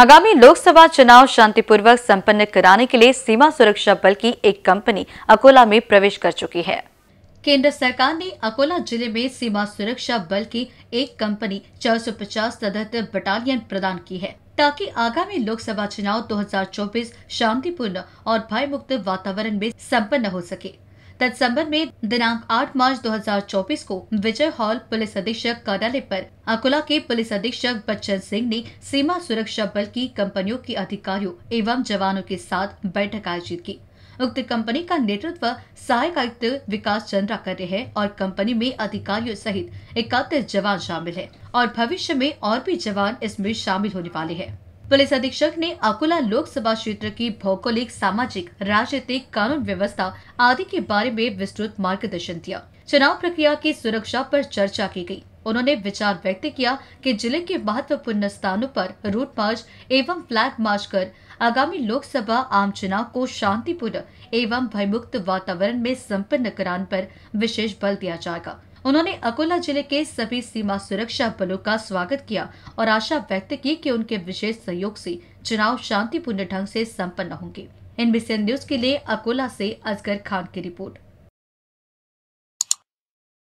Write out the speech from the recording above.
आगामी लोकसभा चुनाव शांतिपूर्वक संपन्न कराने के लिए सीमा सुरक्षा बल की एक कंपनी अकोला में प्रवेश कर चुकी है केंद्र सरकार ने अकोला जिले में सीमा सुरक्षा बल की एक कंपनी 450 सदस्य बटालियन प्रदान की है ताकि आगामी लोकसभा चुनाव 2024 शांतिपूर्ण और भयमुक्त वातावरण में संपन्न हो सके तत्संबंध में दिनांक 8 मार्च 2024 को विजय हॉल पुलिस अधीक्षक कार्यालय पर अकोला के पुलिस अधीक्षक बच्चन सिंह ने सीमा सुरक्षा बल की कंपनियों के अधिकारियों एवं जवानों के साथ बैठक आयोजित की उक्त कंपनी का नेतृत्व सहायक आयुक्त विकास चंद्रा कर रहे हैं और कंपनी में अधिकारियों सहित इकहत्तर जवान शामिल है और भविष्य में और भी जवान इसमें शामिल होने वाले हैं पुलिस अधीक्षक ने अकोला लोकसभा क्षेत्र की भौगोलिक सामाजिक राजनीतिक कानून व्यवस्था आदि के बारे में विस्तृत मार्गदर्शन दिया चुनाव प्रक्रिया की सुरक्षा पर चर्चा की गई उन्होंने विचार व्यक्त किया कि जिले के महत्वपूर्ण स्थानों पर रूट मार्च एवं फ्लैग मार्च कर आगामी लोकसभा आम चुनाव को शांतिपूर्ण एवं भयमुक्त वातावरण में संपन्न कराने पर विशेष बल दिया जाएगा उन्होंने अकोला जिले के सभी सीमा सुरक्षा बलों का स्वागत किया और आशा व्यक्त की कि उनके विशेष सहयोग से चुनाव शांतिपूर्ण ढंग से संपन्न होंगे एनबीसी न्यूज के लिए अकोला से अजगर खान की रिपोर्ट